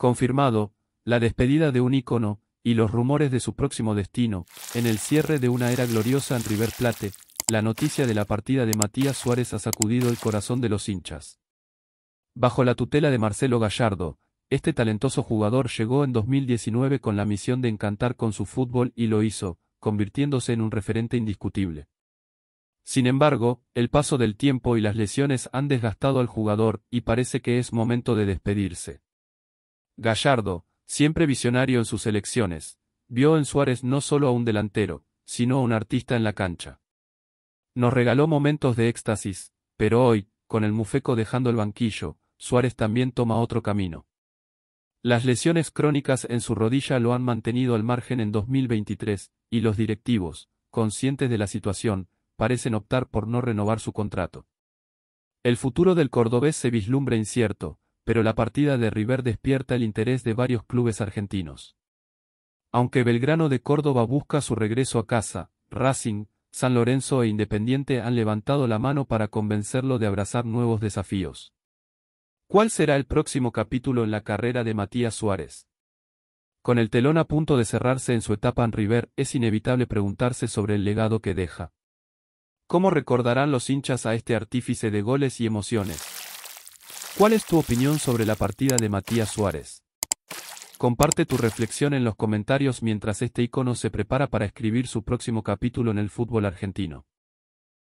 confirmado, la despedida de un ícono, y los rumores de su próximo destino, en el cierre de una era gloriosa en River Plate, la noticia de la partida de Matías Suárez ha sacudido el corazón de los hinchas. Bajo la tutela de Marcelo Gallardo, este talentoso jugador llegó en 2019 con la misión de encantar con su fútbol y lo hizo, convirtiéndose en un referente indiscutible. Sin embargo, el paso del tiempo y las lesiones han desgastado al jugador y parece que es momento de despedirse. Gallardo, siempre visionario en sus elecciones, vio en Suárez no solo a un delantero, sino a un artista en la cancha. Nos regaló momentos de éxtasis, pero hoy, con el Mufeco dejando el banquillo, Suárez también toma otro camino. Las lesiones crónicas en su rodilla lo han mantenido al margen en 2023, y los directivos, conscientes de la situación, parecen optar por no renovar su contrato. El futuro del cordobés se vislumbra incierto, pero la partida de River despierta el interés de varios clubes argentinos. Aunque Belgrano de Córdoba busca su regreso a casa, Racing, San Lorenzo e Independiente han levantado la mano para convencerlo de abrazar nuevos desafíos. ¿Cuál será el próximo capítulo en la carrera de Matías Suárez? Con el telón a punto de cerrarse en su etapa en River, es inevitable preguntarse sobre el legado que deja. ¿Cómo recordarán los hinchas a este artífice de goles y emociones? ¿Cuál es tu opinión sobre la partida de Matías Suárez? Comparte tu reflexión en los comentarios mientras este icono se prepara para escribir su próximo capítulo en el fútbol argentino.